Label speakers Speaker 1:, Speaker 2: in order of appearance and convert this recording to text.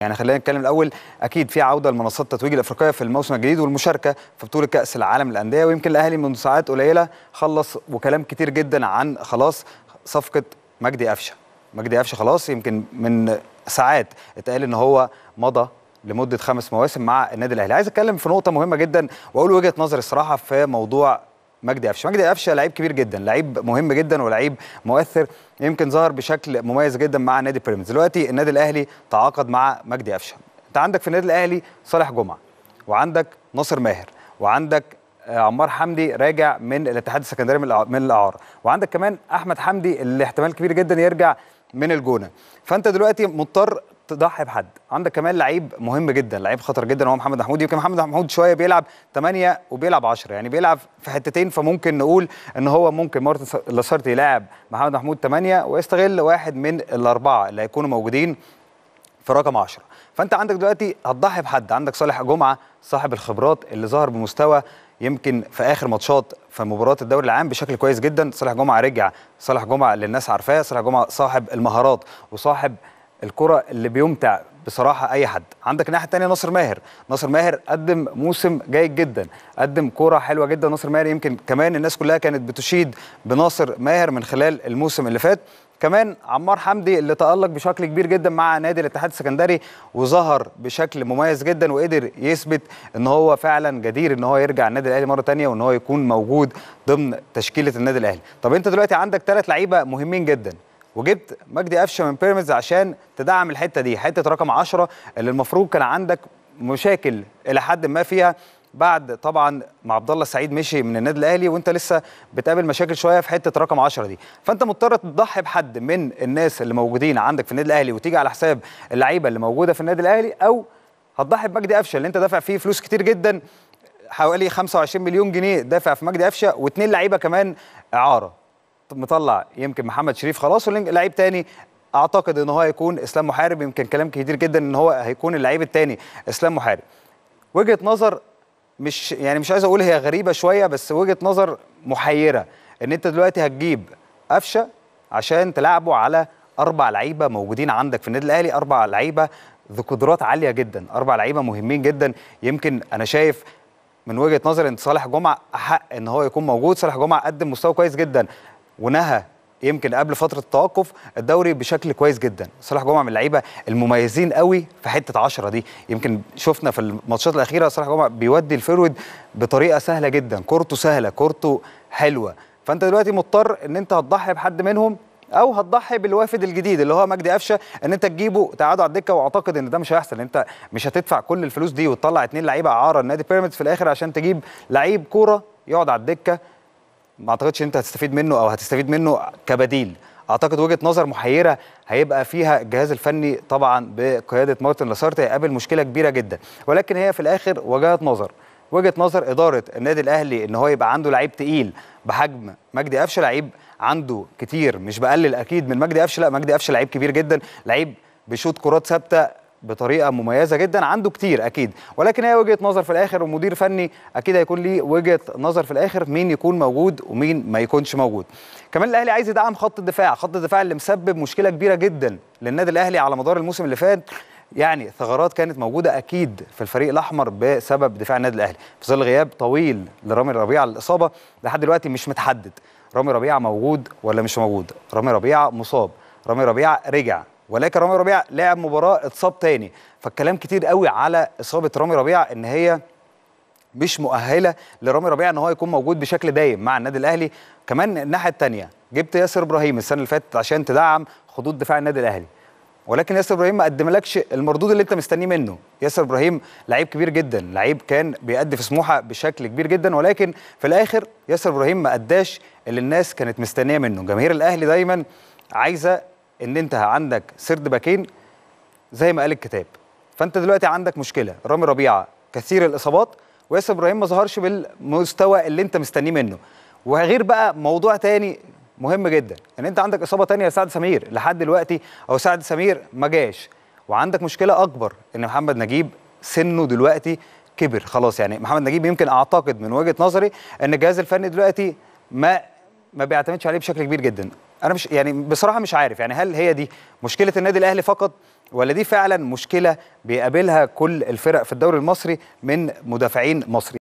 Speaker 1: يعني خلينا نتكلم الاول اكيد في عوده لمنصات التتويج الافريقيه في الموسم الجديد والمشاركه في بطوله كاس العالم للانديه ويمكن الاهلي من ساعات قليله خلص وكلام كتير جدا عن خلاص صفقه مجدي قفشه مجدي قفشه خلاص يمكن من ساعات اتقال ان هو مضى لمده خمس مواسم مع النادي الاهلي عايز اتكلم في نقطه مهمه جدا واقول وجهه نظري الصراحه في موضوع مجدي قفشه مجدي قفشه لعيب كبير جدا لعيب مهم جدا ولعيب مؤثر يمكن ظهر بشكل مميز جدا مع نادي بيراميدز دلوقتي النادي الاهلي تعاقد مع مجدي قفشه انت عندك في النادي الاهلي صالح جمعه وعندك ناصر ماهر وعندك آه، عمار حمدي راجع من الاتحاد السكندري من الاعاره وعندك كمان احمد حمدي اللي احتمال كبير جدا يرجع من الجونه فانت دلوقتي مضطر تضحي بحد عندك كمان لعيب مهم جدا لعيب خطر جدا هو محمد محمود يمكن محمد محمود شويه بيلعب 8 وبيلعب 10 يعني بيلعب في حتتين فممكن نقول ان هو ممكن مارتن لاسارت يلاعب محمد محمود 8 ويستغل واحد من الاربعه اللي هيكونوا موجودين في رقم 10 فانت عندك دلوقتي هتضحي بحد عندك صالح جمعه صاحب الخبرات اللي ظهر بمستوى يمكن في اخر ماتشات في مباراه الدوري العام بشكل كويس جدا صالح جمعه رجع صالح جمعه اللي الناس عارفاه صالح جمعه صاحب المهارات وصاحب الكرة اللي بيمتع بصراحة أي حد عندك الناحية الثانية ناصر ماهر ناصر ماهر قدم موسم جيد جدا قدم كرة حلوة جدا ناصر ماهر يمكن كمان الناس كلها كانت بتشيد بناصر ماهر من خلال الموسم اللي فات كمان عمار حمدي اللي تألق بشكل كبير جدا مع نادي الاتحاد السكندري وظهر بشكل مميز جدا وقدر يثبت ان هو فعلا جدير ان هو يرجع النادي الاهلي مره ثانيه وان هو يكون موجود ضمن تشكيله النادي الاهلي طب انت دلوقتي عندك ثلاث لعيبه مهمين جدا وجبت مجدي قفشه من بيراميدز عشان تدعم الحته دي حته رقم 10 اللي المفروض كان عندك مشاكل الى حد ما فيها بعد طبعا ما عبد الله السعيد مشي من النادي الاهلي وانت لسه بتقابل مشاكل شويه في حته رقم 10 دي فانت مضطر تضحي بحد من الناس اللي موجودين عندك في النادي الاهلي وتيجي على حساب اللعيبه اللي موجوده في النادي الاهلي او هتضحي بمجدي قفشه اللي انت دافع فيه فلوس كتير جدا حوالي 25 مليون جنيه دافع في مجدي قفشه واثنين لعيبه كمان اعاره مطلع يمكن محمد شريف خلاص ولعيب تاني اعتقد ان هو هيكون اسلام محارب يمكن كلام كتير جدا ان هو هيكون اللعيب التاني اسلام محارب وجهه نظر مش يعني مش عايز اقول هي غريبه شويه بس وجهه نظر محيره ان انت دلوقتي هتجيب قفشه عشان تلعبه على اربع لعيبه موجودين عندك في النادي الاهلي اربع لعيبه ذو قدرات عاليه جدا اربع لعيبه مهمين جدا يمكن انا شايف من وجهه نظري ان صالح جمعه احق ان هو يكون موجود صالح جمعه قدم مستوى كويس جدا ونهى يمكن قبل فتره التوقف الدوري بشكل كويس جدا صلاح جمعه من اللعيبه المميزين قوي في حته 10 دي يمكن شفنا في الماتشات الاخيره صلاح جمعه بيودي الفرويد بطريقه سهله جدا كورته سهله كورته حلوه فانت دلوقتي مضطر ان انت هتضحي بحد منهم او هتضحي بالوافد الجديد اللي هو مجدي قفشه ان انت تجيبه تقعده على الدكه واعتقد ان ده مش هيحصل انت مش هتدفع كل الفلوس دي وتطلع اتنين لعيبه اعاره النادي بيراميدز في الاخر عشان تجيب لعيب كوره يقعد على الدكه ما اعتقدش انت هتستفيد منه او هتستفيد منه كبديل اعتقد وجهه نظر محيره هيبقى فيها الجهاز الفني طبعا بقياده مارتن لاسارت هيقابل مشكله كبيره جدا ولكن هي في الاخر وجهه نظر وجهه نظر اداره النادي الاهلي ان هو يبقى عنده لعيب تقيل بحجم مجدي قفشه لعيب عنده كتير مش بقلل اكيد من مجدي قفشه لا مجدي قفشه لعيب كبير جدا لعيب بيشوط كرات ثابته بطريقه مميزه جدا عنده كتير اكيد ولكن هي وجهه نظر في الاخر ومدير فني اكيد هيكون ليه وجهه نظر في الاخر مين يكون موجود ومين ما يكونش موجود كمان الاهلي عايز يدعم خط الدفاع خط الدفاع اللي مسبب مشكله كبيره جدا للنادي الاهلي على مدار الموسم اللي فات يعني ثغرات كانت موجوده اكيد في الفريق الاحمر بسبب دفاع النادي الاهلي في ظل غياب طويل لرامي ربيعه الاصابه لحد دلوقتي مش متحدد رامي ربيعه موجود ولا مش موجود رامي ربيعه مصاب رامي ربيعه رجع ولكن رامي ربيع لعب مباراه اتصاب تاني فالكلام كتير قوي على اصابه رامي ربيع ان هي مش مؤهله لرامي ربيع ان هو يكون موجود بشكل دايم مع النادي الاهلي كمان الناحيه الثانيه جبت ياسر ابراهيم السنه اللي فاتت عشان تدعم خطوط دفاع النادي الاهلي ولكن ياسر ابراهيم ما قدملكش المردود اللي انت مستنيه منه ياسر ابراهيم لعيب كبير جدا لعيب كان بيأدي في سموحه بشكل كبير جدا ولكن في الاخر ياسر ابراهيم ما اداش اللي الناس كانت مستنيه منه جماهير الاهلي دايما عايزه ان انت عندك سرد باكين زي ما قال الكتاب فانت دلوقتي عندك مشكله رامي ربيعه كثير الاصابات وياسر ابراهيم ما ظهرش بالمستوى اللي انت مستنيه منه وغير بقى موضوع تاني مهم جدا ان يعني انت عندك اصابه تانية لسعد سمير لحد دلوقتي او سعد سمير ما جاش وعندك مشكله اكبر ان محمد نجيب سنه دلوقتي كبر خلاص يعني محمد نجيب يمكن اعتقد من وجهه نظري ان الجهاز الفني دلوقتي ما ما بيعتمدش عليه بشكل كبير جدا انا مش يعني بصراحه مش عارف يعني هل هي دي مشكله النادي الاهلي فقط ولا دي فعلا مشكله بيقابلها كل الفرق في الدوري المصري من مدافعين مصري